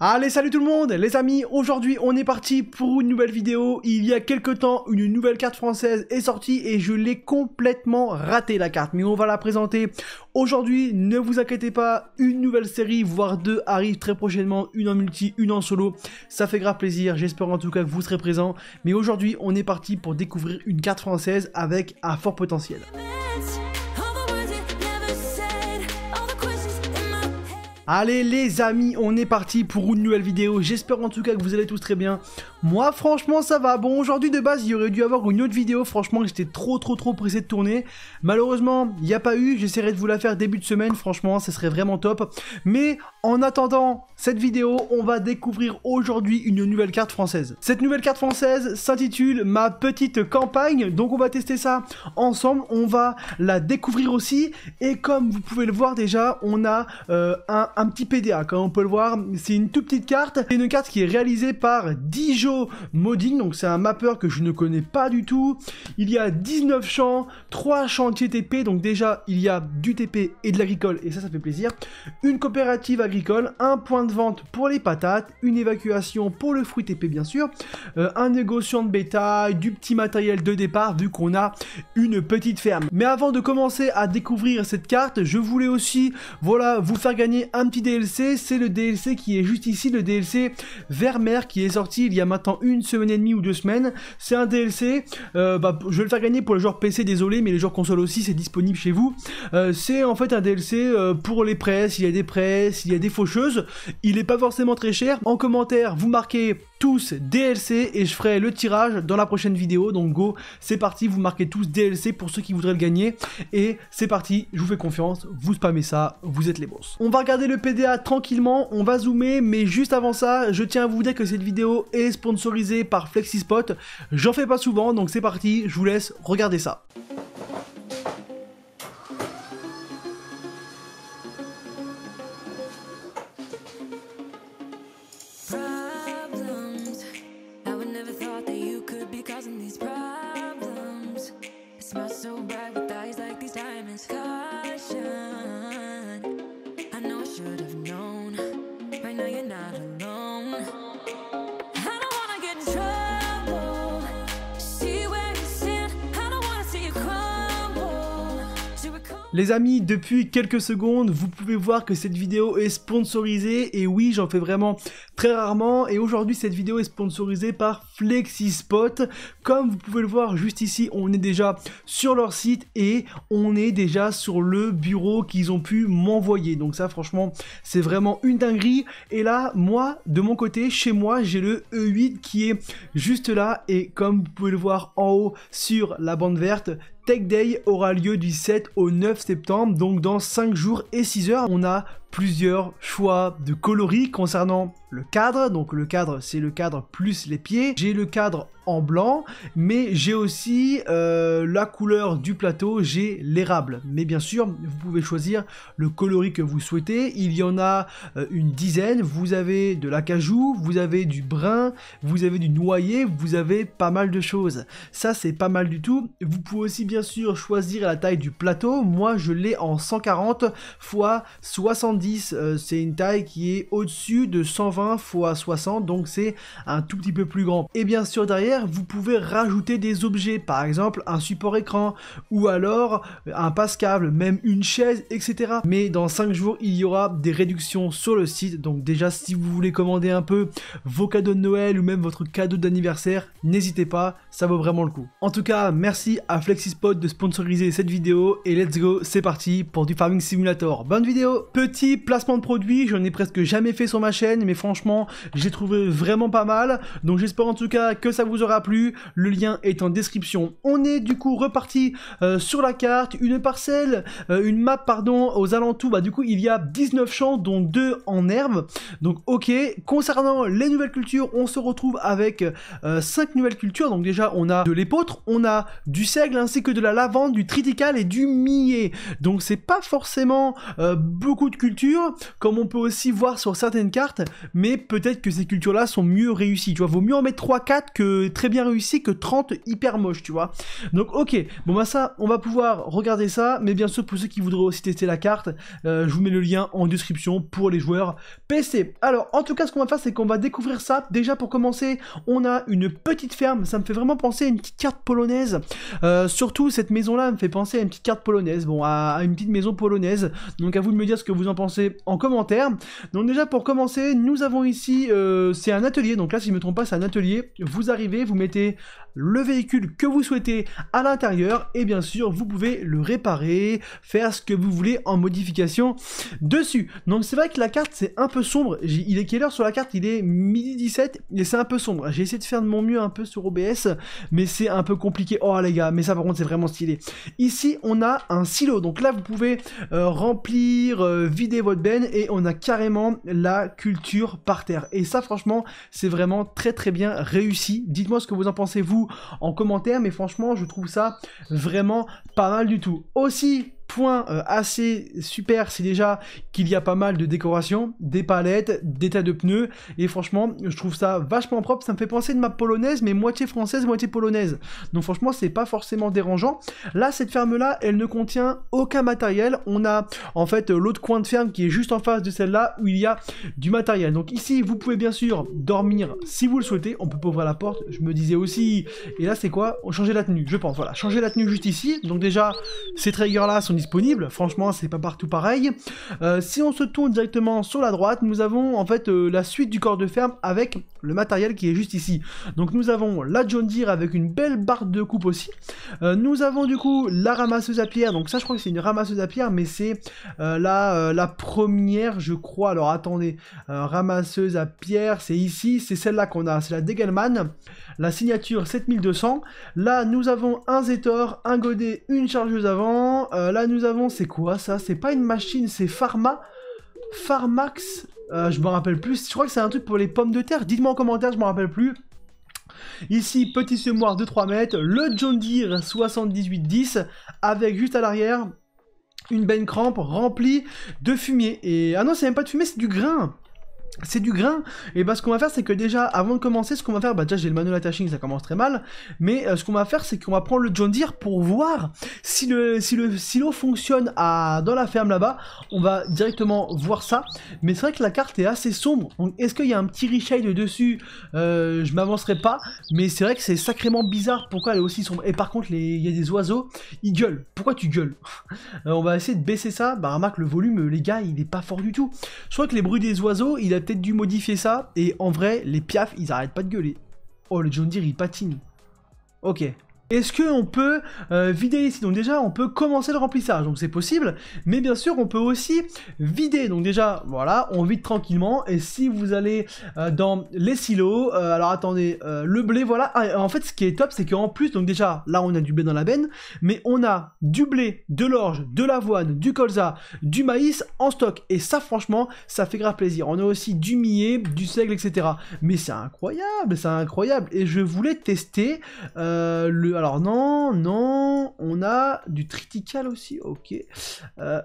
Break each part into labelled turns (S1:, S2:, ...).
S1: Allez salut tout le monde les amis, aujourd'hui on est parti pour une nouvelle vidéo, il y a quelques temps une nouvelle carte française est sortie et je l'ai complètement ratée la carte mais on va la présenter aujourd'hui, ne vous inquiétez pas, une nouvelle série voire deux arrive très prochainement, une en multi, une en solo, ça fait grave plaisir, j'espère en tout cas que vous serez présents mais aujourd'hui on est parti pour découvrir une carte française avec un fort potentiel. Allez les amis, on est parti pour une nouvelle vidéo, j'espère en tout cas que vous allez tous très bien. Moi franchement ça va, bon aujourd'hui de base il y aurait dû avoir une autre vidéo, franchement j'étais trop trop trop pressé de tourner. Malheureusement il n'y a pas eu, j'essaierai de vous la faire début de semaine, franchement ce serait vraiment top. Mais en attendant cette vidéo, on va découvrir aujourd'hui une nouvelle carte française. Cette nouvelle carte française s'intitule Ma Petite Campagne, donc on va tester ça ensemble, on va la découvrir aussi. Et comme vous pouvez le voir déjà, on a euh, un un petit PDA, comme on peut le voir. C'est une toute petite carte. C'est une carte qui est réalisée par Dijo Modding, donc c'est un mapper que je ne connais pas du tout. Il y a 19 champs, 3 chantiers TP, donc déjà il y a du TP et de l'agricole, et ça, ça fait plaisir. Une coopérative agricole, un point de vente pour les patates, une évacuation pour le fruit TP bien sûr, euh, un négociant de bétail, du petit matériel de départ vu qu'on a une petite ferme. Mais avant de commencer à découvrir cette carte, je voulais aussi voilà, vous faire gagner un petit DLC, c'est le DLC qui est juste ici, le DLC Vermeer qui est sorti il y a maintenant une semaine et demie ou deux semaines. C'est un DLC, euh, bah, je vais le faire gagner pour les joueurs PC, désolé, mais les joueurs console aussi, c'est disponible chez vous. Euh, c'est en fait un DLC euh, pour les presses, il y a des presses, il y a des faucheuses. Il n'est pas forcément très cher. En commentaire, vous marquez tous DLC et je ferai le tirage dans la prochaine vidéo. Donc go, c'est parti, vous marquez tous DLC pour ceux qui voudraient le gagner. Et c'est parti, je vous fais confiance, vous spammez ça, vous êtes les boss. On va regarder le PDA tranquillement, on va zoomer, mais juste avant ça, je tiens à vous dire que cette vidéo est sponsorisée par FlexiSpot. J'en fais pas souvent, donc c'est parti, je vous laisse regarder ça. Les amis, depuis quelques secondes, vous pouvez voir que cette vidéo est sponsorisée, et oui, j'en fais vraiment très rarement, et aujourd'hui, cette vidéo est sponsorisée par FlexiSpot. Comme vous pouvez le voir juste ici, on est déjà sur leur site, et on est déjà sur le bureau qu'ils ont pu m'envoyer. Donc ça, franchement, c'est vraiment une dinguerie. Et là, moi, de mon côté, chez moi, j'ai le E8 qui est juste là, et comme vous pouvez le voir en haut sur la bande verte, Tech Day aura lieu du 7 au 9 septembre, donc dans 5 jours et 6 heures, on a plusieurs choix de coloris concernant le cadre. Donc le cadre, c'est le cadre plus les pieds. J'ai le cadre en blanc, mais j'ai aussi euh, la couleur du plateau, j'ai l'érable. Mais bien sûr, vous pouvez choisir le coloris que vous souhaitez. Il y en a euh, une dizaine. Vous avez de l'acajou, vous avez du brun, vous avez du noyer, vous avez pas mal de choses. Ça, c'est pas mal du tout. Vous pouvez aussi bien sûr choisir la taille du plateau. Moi, je l'ai en 140 x 70 euh, c'est une taille qui est au-dessus de 120 x 60, donc c'est un tout petit peu plus grand. Et bien sûr derrière, vous pouvez rajouter des objets, par exemple un support écran, ou alors euh, un passe-câble, même une chaise, etc. Mais dans 5 jours, il y aura des réductions sur le site, donc déjà si vous voulez commander un peu vos cadeaux de Noël ou même votre cadeau d'anniversaire, n'hésitez pas, ça vaut vraiment le coup. En tout cas, merci à FlexiSpot de sponsoriser cette vidéo, et let's go, c'est parti pour du Farming Simulator. Bonne vidéo, petit placement de produits, n'en ai presque jamais fait sur ma chaîne, mais franchement, j'ai trouvé vraiment pas mal. Donc j'espère en tout cas que ça vous aura plu. Le lien est en description. On est du coup reparti euh, sur la carte, une parcelle, euh, une map pardon, aux alentours. Bah du coup, il y a 19 champs, dont 2 en herbe. Donc ok, concernant les nouvelles cultures, on se retrouve avec 5 euh, nouvelles cultures. Donc déjà, on a de l'épeautre, on a du seigle ainsi que de la lavande, du triticale et du millet. Donc c'est pas forcément beaucoup de cultures comme on peut aussi voir sur certaines cartes, mais peut-être que ces cultures-là sont mieux réussies, tu vois. Vaut mieux en mettre 3-4 que très bien réussies que 30 hyper moches, tu vois. Donc ok, bon bah ça, on va pouvoir regarder ça, mais bien sûr pour ceux qui voudraient aussi tester la carte, euh, je vous mets le lien en description pour les joueurs PC. Alors en tout cas, ce qu'on va faire, c'est qu'on va découvrir ça. Déjà pour commencer, on a une petite ferme, ça me fait vraiment penser à une petite carte polonaise. Euh, surtout, cette maison-là me fait penser à une petite carte polonaise, bon, à une petite maison polonaise. Donc à vous de me dire ce que vous en pensez en commentaire. Donc déjà pour commencer, nous avons ici, euh, c'est un atelier, donc là si je me trompe pas c'est un atelier, vous arrivez, vous mettez le véhicule que vous souhaitez à l'intérieur et bien sûr vous pouvez le réparer, faire ce que vous voulez en modification dessus. Donc c'est vrai que la carte c'est un peu sombre, il est quelle heure sur la carte Il est midi 17 et c'est un peu sombre. J'ai essayé de faire de mon mieux un peu sur OBS mais c'est un peu compliqué. Oh les gars, mais ça par contre c'est vraiment stylé. Ici on a un silo, donc là vous pouvez euh, remplir, euh, vider votre benne et on a carrément la culture par terre. Et ça franchement c'est vraiment très très bien réussi. Dites-moi ce que vous en pensez vous en commentaire, mais franchement, je trouve ça vraiment pas mal du tout. Aussi, point euh, assez super, c'est déjà qu'il y a pas mal de décorations, des palettes, des tas de pneus, et franchement, je trouve ça vachement propre, ça me fait penser de ma polonaise, mais moitié française, moitié polonaise. Donc franchement, c'est pas forcément dérangeant. Là, cette ferme-là, elle ne contient aucun matériel, on a en fait l'autre coin de ferme qui est juste en face de celle-là, où il y a du matériel. Donc ici, vous pouvez bien sûr dormir si vous le souhaitez, on peut pas ouvrir la porte, je me disais aussi, et là c'est quoi On Changer la tenue, je pense, voilà, changer la tenue juste ici, donc déjà, ces triggers-là sont Franchement, c'est pas partout pareil. Euh, si on se tourne directement sur la droite, nous avons en fait euh, la suite du corps de ferme avec le matériel qui est juste ici. Donc nous avons la John Deere avec une belle barre de coupe aussi. Euh, nous avons du coup la ramasseuse à pierre. Donc ça, je crois que c'est une ramasseuse à pierre, mais c'est là la, première, je crois. Alors attendez, ramasseuse à pierre, c'est ici, c'est celle-là qu'on a. C'est la Degelman, la signature 7200. Là, nous avons un Zetor, un godet, une chargeuse avant. là, nous avons, c'est quoi ça C'est pas une machine, c'est Pharma. Pharmax, euh, je me rappelle plus. Je crois que c'est un truc pour les pommes de terre. Dites-moi en commentaire, je me rappelle plus. Ici, petit semoir de 3 mètres, le John Deere 7810 avec juste à l'arrière une benne crampe remplie de fumier. Et ah non, c'est même pas de fumier, c'est du grain c'est du grain. Et bah ce qu'on va faire c'est que déjà avant de commencer ce qu'on va faire, bah déjà j'ai le manuel attaching ça commence très mal, mais euh, ce qu'on va faire c'est qu'on va prendre le John Deere pour voir si le si le silo fonctionne à dans la ferme là-bas, on va directement voir ça. Mais c'est vrai que la carte est assez sombre, est-ce qu'il y a un petit reshade de dessus euh, Je m'avancerai pas, mais c'est vrai que c'est sacrément bizarre pourquoi elle est aussi sombre. Et par contre il y a des oiseaux, ils gueulent, pourquoi tu gueules euh, On va essayer de baisser ça, bah remarque le volume les gars il est pas fort du tout. Je crois que les bruits des oiseaux il a peut-être dû modifier ça. Et en vrai, les piafs, ils arrêtent pas de gueuler. Oh, le John Deere, il patine. Ok, est-ce qu'on peut euh, vider ici Donc déjà, on peut commencer le remplissage, donc c'est possible. Mais bien sûr, on peut aussi vider. Donc déjà, voilà, on vide tranquillement. Et si vous allez euh, dans les silos, euh, alors attendez, le blé, voilà. Ah, en fait, ce qui est top, c'est qu'en plus, donc déjà, là, on a du blé dans la benne, mais on a du blé, de l'orge, de l'avoine, du colza, du maïs en stock. Et ça, franchement, ça fait grave plaisir. On a aussi du millet, du seigle, etc. Mais c'est incroyable, c'est incroyable. Et je voulais tester le alors non, non, on a du tritical aussi, ok. Euh,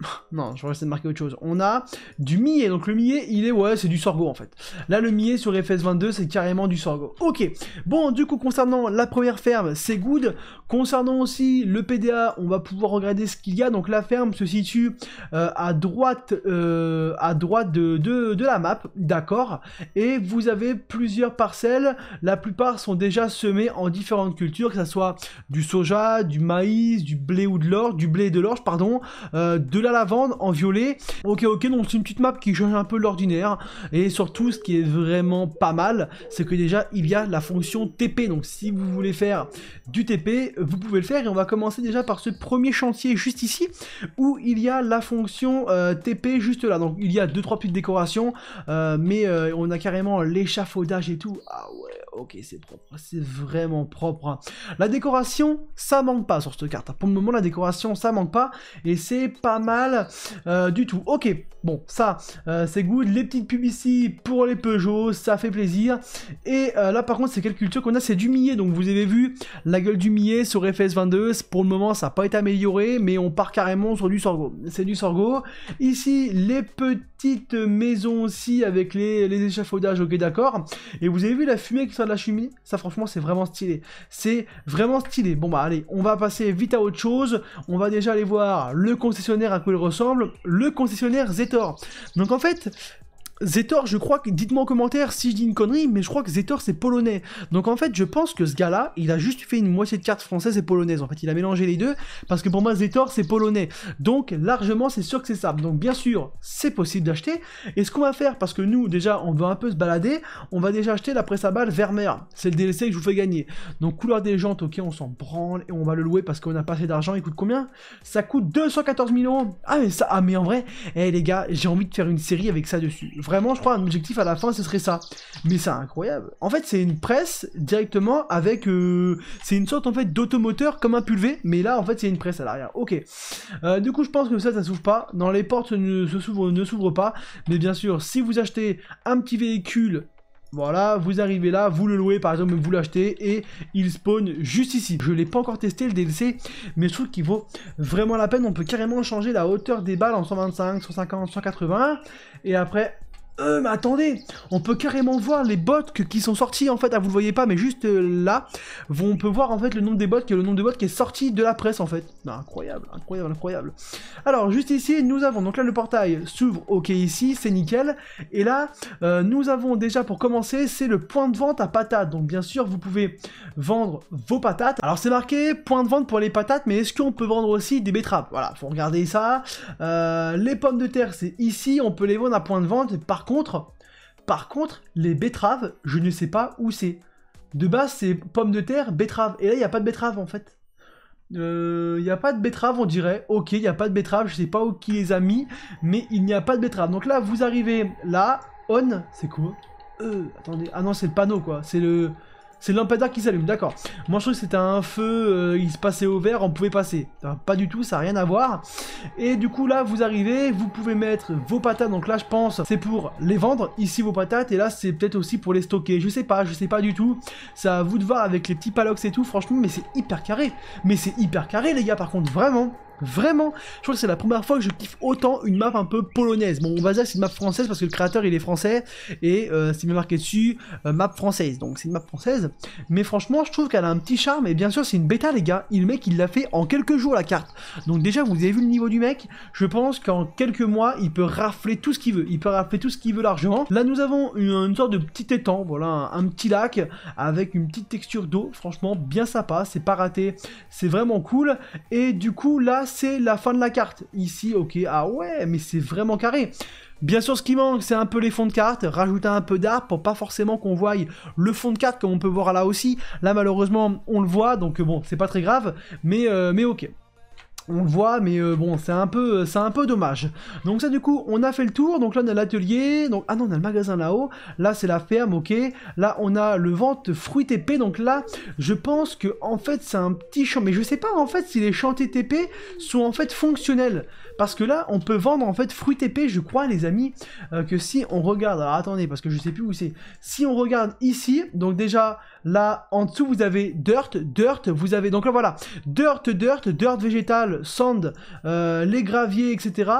S1: Non, je vais essayer de marquer autre chose. On a du millet. Donc le millet, il est, ouais, c'est du sorgho en fait. Là, le millet sur FS22, c'est carrément du sorgho. Ok. Bon, du coup, concernant la première ferme, c'est good. Concernant aussi le PDA, on va pouvoir regarder ce qu'il y a. Donc la ferme se situe euh, à droite, euh, à droite de, la map, d'accord. Et vous avez plusieurs parcelles. La plupart sont déjà semées en différentes cultures, que ce soit du soja, du maïs, du blé ou de l'orge, du blé et de l'orge, pardon, euh, de la lavande en violet. Ok, ok, donc c'est une petite map qui change un peu l'ordinaire. Et surtout, ce qui est vraiment pas mal, c'est que déjà, il y a la fonction TP. Donc si vous voulez faire du TP, vous pouvez le faire. Et on va commencer déjà par ce premier chantier juste ici, où il y a la fonction euh, TP juste là. Donc il y a deux trois petites décorations, euh, mais euh, on a carrément l'échafaudage et tout. Ah ouais, ok, c'est propre, hein, c'est vraiment propre. Hein. La décoration, ça manque pas sur cette carte. Hein. Pour le moment, la décoration, ça manque pas, et c'est pas mal euh, du tout. Ok, bon, ça, euh, c'est good. Les petites ici pour les Peugeot, ça fait plaisir. Et euh, là, par contre, c'est quelle culture qu'on a C'est du millet, donc vous avez vu la gueule du millet sur FS22. Pour le moment, ça n'a pas été amélioré, mais on part carrément sur du sorgho. C'est du sorgho. Ici, les petites maisons aussi avec les, échafaudages, ok, d'accord. Et vous avez vu la fumée que ça de la cheminée, ça franchement c'est vraiment stylé. C'est vraiment stylé. Bon bah allez, on va passer vite à autre chose. On va déjà aller voir le concessionnaire à quoi il ressemble, le concessionnaire Zetor. Donc en fait, Zetor, je crois que, dites-moi en commentaire si je dis une connerie, mais je crois que Zetor c'est polonais. Donc en fait, je pense que ce gars-là, il a juste fait une moitié de carte française et polonaise. En fait, il a mélangé les deux, parce que pour moi, Zetor c'est polonais. Donc largement, c'est sûr que c'est ça. Donc bien sûr, c'est possible d'acheter. Et ce qu'on va faire, parce que nous, déjà, on veut un peu se balader, on va déjà acheter la presse à balle Vermeer. C'est le DLC que je vous fais gagner. Donc couleur des jantes, ok, on s'en branle et on va le louer parce qu'on a pas assez d'argent. Il coûte combien Ça coûte 214 000 euros. Ah mais ça, ah mais en vrai, eh les gars, j'ai envie de faire une série avec ça dessus Vraiment, je crois, un objectif à la fin, ce serait ça. Mais c'est incroyable. En fait, c'est une presse directement avec... Euh, c'est une sorte, en fait, d'automoteur comme un pulvé, mais là, en fait, c'est une presse à l'arrière. Ok. Euh, du coup, je pense que ça, ça s'ouvre pas. Dans les portes ne s'ouvrent ne s'ouvre pas. Mais bien sûr, si vous achetez un petit véhicule voilà, vous arrivez là, vous le louez par exemple, vous l'achetez et il spawn juste ici. Je l'ai pas encore testé le DLC, mais je trouve qu'il vaut vraiment la peine. On peut carrément changer la hauteur des balles en 125, 150, 180 et après euh, mais attendez, on peut carrément voir les bottes qui sont sorties en fait. Ah, vous le voyez pas, mais juste euh, là, on peut voir en fait le nombre des bottes le nombre de bottes qui est sorti de la presse en fait. Bah, incroyable, incroyable, incroyable. Alors juste ici, nous avons donc là le portail s'ouvre. Ok ici, c'est nickel. Et là, euh, nous avons déjà pour commencer, c'est le point de vente à patates. Donc bien sûr, vous pouvez vendre vos patates. Alors c'est marqué point de vente pour les patates, mais est-ce qu'on peut vendre aussi des betteraves Voilà, faut regarder ça. Euh, les pommes de terre, c'est ici, on peut les vendre à point de vente. Par par contre, par contre, les betteraves, je ne sais pas où c'est. De base, c'est pommes de terre, betteraves. Et là, il n'y a pas de betterave en fait. Euh, il n'y a pas de betteraves, on dirait. Ok, il n'y a pas de betterave, je sais pas où qui les a mis, mais il n'y a pas de betterave. Donc là, vous arrivez là, on, c'est quoi euh, Attendez, ah non, c'est le panneau quoi. C'est le. C'est le qui s'allume, d'accord. Moi je trouve que c'était un feu, euh, il se passait au vert, on pouvait passer. pas du tout, ça n'a rien à voir. Et du coup là, vous arrivez, vous pouvez mettre vos patates. Donc là je pense c'est pour les vendre, ici vos patates. Et là c'est peut-être aussi pour les stocker. Je sais pas, je sais pas du tout. Ça vous de voir avec les petits palox et tout, franchement, mais c'est hyper carré. Mais c'est hyper carré les gars par contre, vraiment. Vraiment, je trouve que c'est la première fois que je kiffe autant une map un peu polonaise. Bon, on va dire c'est une map française parce que le créateur il est français et euh, c'est bien marqué dessus euh, map française. Donc c'est une map française, mais franchement, je trouve qu'elle a un petit charme et bien sûr, c'est une bêta les gars. Il le mec, il l'a fait en quelques jours la carte. Donc déjà, vous avez vu le niveau du mec, je pense qu'en quelques mois, il peut rafler tout ce qu'il veut. Il peut rafler tout ce qu'il veut largement. Là, nous avons une, sorte de petit étang, voilà, un, petit lac avec une petite texture d'eau, franchement bien sympa, c'est pas raté, c'est vraiment cool et du coup là c'est la fin de la carte. Ici, ok, ah ouais, mais c'est vraiment carré. Bien sûr, ce qui manque, c'est un peu les fonds de carte, rajouter un peu d'art pour pas forcément qu'on voie le fond de carte comme on peut voir là aussi. Là, malheureusement, on le voit, donc bon, c'est pas très grave, mais, euh, mais ok on le voit, mais euh, bon, c'est un peu, euh, c'est un peu dommage. Donc ça, du coup, on a fait le tour. Donc là, on a l'atelier. Donc ah non, on a le magasin là-haut. Là, c'est la ferme, ok. Là, on a le vente fruit TP. Donc là, je pense que en fait, c'est un petit champ, mais je sais pas en fait si les champs TP sont en fait fonctionnels. Parce que là, on peut vendre en fait fruit épais, je crois, les amis, euh, que si on regarde. attendez, parce que je sais plus où c'est. Si on regarde ici, donc déjà là en dessous, vous avez dirt, dirt, vous avez donc là voilà, dirt, dirt, dirt végétal, sand, euh, les graviers, etc.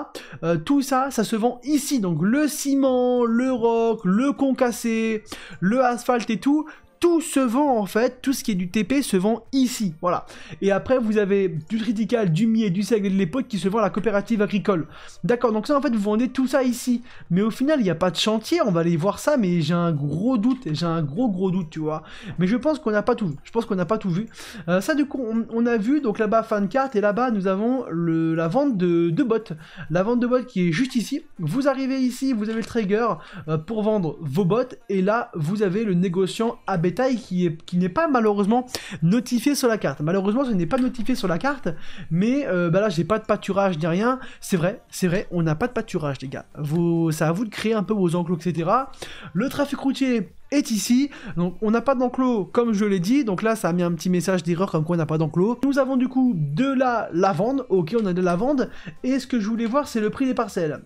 S1: Euh, tout ça, ça se vend ici. Donc le ciment, le roc, le concassé, le asphalte et tout, tout se vend en fait, tout ce qui est du TP se vend ici, voilà. Et après vous avez du Tritical, du miel, du Seigle et de l'époque qui se vend à la coopérative agricole. D'accord, donc ça en fait vous vendez tout ça ici. Mais au final il n'y a pas de chantier, on va aller voir ça, mais j'ai un gros doute, j'ai un gros gros doute tu vois. Mais je pense qu'on n'a pas tout je pense qu'on n'a pas tout vu. Euh, ça du coup on, a vu donc là-bas de carte et là-bas nous avons la vente de, de La vente de bottes qui est juste ici. Vous arrivez ici, vous avez le trigger euh, pour vendre vos bottes et là vous avez le négociant ABT qui n'est pas malheureusement notifié sur la carte. Malheureusement, ce n'est pas notifié sur la carte, mais euh, bah là, j'ai pas de pâturage ni rien. C'est vrai, c'est vrai, on n'a pas de pâturage, les gars. Vous, c'est à vous de créer un peu vos enclos, etc. Le trafic routier est ici. Donc on n'a pas d'enclos comme je l'ai dit. Donc là ça a mis un petit message d'erreur comme quoi on n'a pas d'enclos. Nous avons du coup de la lavande. Ok on a de la lavande. Et ce que je voulais voir c'est le prix des parcelles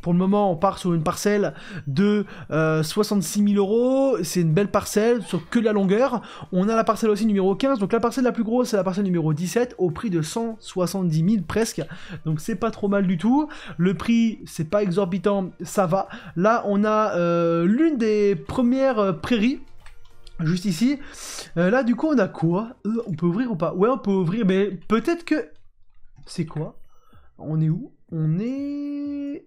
S1: pour le moment, on part sur une parcelle de 66 euh, 000 euros. C'est une belle parcelle sur que de la longueur. On a la parcelle aussi numéro 15. Donc la parcelle la plus grosse, c'est la parcelle numéro 17 au prix de 170 000 presque. Donc c'est pas trop mal du tout. Le prix, c'est pas exorbitant, ça va. Là, on a euh, l'une des premières euh, prairies juste ici. là, du coup, on a quoi On peut ouvrir ou pas Ouais, on peut ouvrir, mais peut-être que... C'est quoi On est où On est...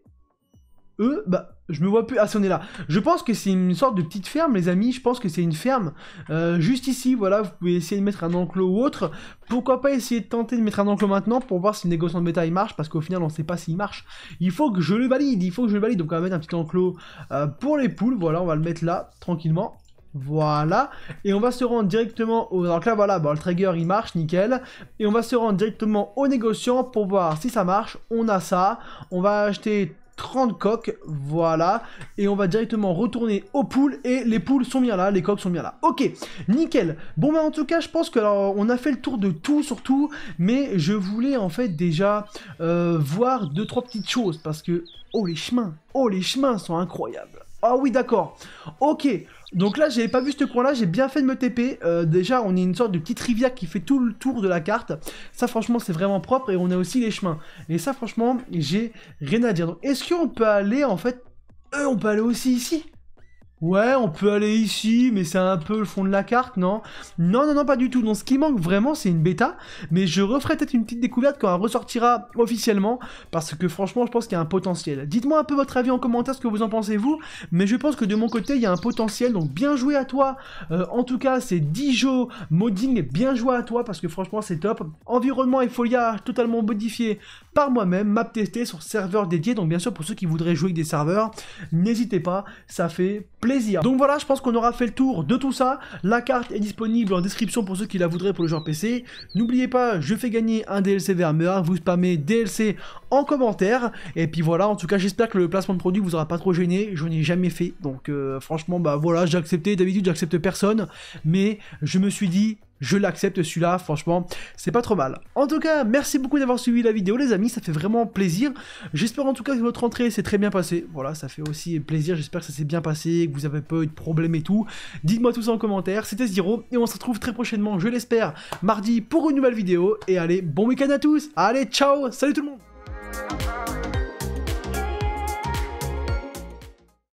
S1: Euh, bah, je me vois plus. Ah, si on est là. Je pense que c'est une sorte de petite ferme, les amis. Je pense que c'est une ferme. Euh, juste ici, voilà, vous pouvez essayer de mettre un enclos ou autre. Pourquoi pas essayer de tenter de mettre un enclos maintenant pour voir si le négociant de bétail marche, parce qu'au final, on ne sait pas s'il marche. Il faut que je le valide, il faut que je le valide. Donc, on va mettre un petit enclos euh, pour les poules. Voilà, on va le mettre là, tranquillement. Voilà, et on va se rendre directement au... Alors là, voilà, bon, le trigger, il marche, nickel. Et on va se rendre directement au négociant pour voir si ça marche. On a ça. On va acheter 30 coques, voilà, et on va directement retourner aux poules, et les poules sont bien là, les coques sont bien là. Ok, nickel. Bon bah en tout cas, je pense que on a fait le tour de tout, surtout, mais je voulais en fait déjà euh, voir deux trois petites choses, parce que, oh les chemins, oh les chemins sont incroyables. Ah oui, d'accord. Ok, donc là, j'avais pas vu ce coin-là, j'ai bien fait de me TP. Euh, déjà, on est une sorte de petite rivière qui fait tout le tour de la carte. Ça, franchement, c'est vraiment propre. Et on a aussi les chemins. Et ça, franchement, j'ai rien à dire. Donc, est-ce qu'on peut aller, en fait... Euh, on peut aller aussi ici Ouais, on peut aller ici, mais c'est un peu le fond de la carte, non Non, non, non, pas du tout. Donc ce qui manque vraiment, c'est une bêta, mais je referai peut-être une petite découverte quand elle ressortira officiellement, parce que franchement, je pense qu'il y a un potentiel. Dites-moi un peu votre avis en commentaire, ce que vous en pensez vous, mais je pense que de mon côté, il y a un potentiel, donc bien joué à toi. Euh, en tout cas, c'est Dijo Modding, bien joué à toi, parce que franchement, c'est top. Environnement et folia totalement modifié par moi-même, map testé sur serveur dédié, donc bien sûr, pour ceux qui voudraient jouer avec des serveurs, n'hésitez pas, ça fait plaisir donc voilà, je pense qu'on aura fait le tour de tout ça. La carte est disponible en description pour ceux qui la voudraient pour le joueur PC. N'oubliez pas, je fais gagner un DLC Vermeer, vous spammez DLC en commentaire. Et puis voilà, en tout cas, j'espère que le placement de produit vous aura pas trop gêné. Je n'ai jamais fait, donc euh, franchement, bah voilà, j'ai accepté. D'habitude, j'accepte personne, mais je me suis dit, je l'accepte celui-là, franchement, c'est pas trop mal. En tout cas, merci beaucoup d'avoir suivi la vidéo les amis, ça fait vraiment plaisir. J'espère en tout cas que votre entrée s'est très bien passée. Voilà, ça fait aussi plaisir, j'espère que ça s'est bien passé, que vous avez pas eu de problème et tout. Dites-moi tout ça en commentaire, c'était Zero, et on se retrouve très prochainement, je l'espère, mardi pour une nouvelle vidéo. Et allez, bon week-end à tous, allez, ciao, salut tout le monde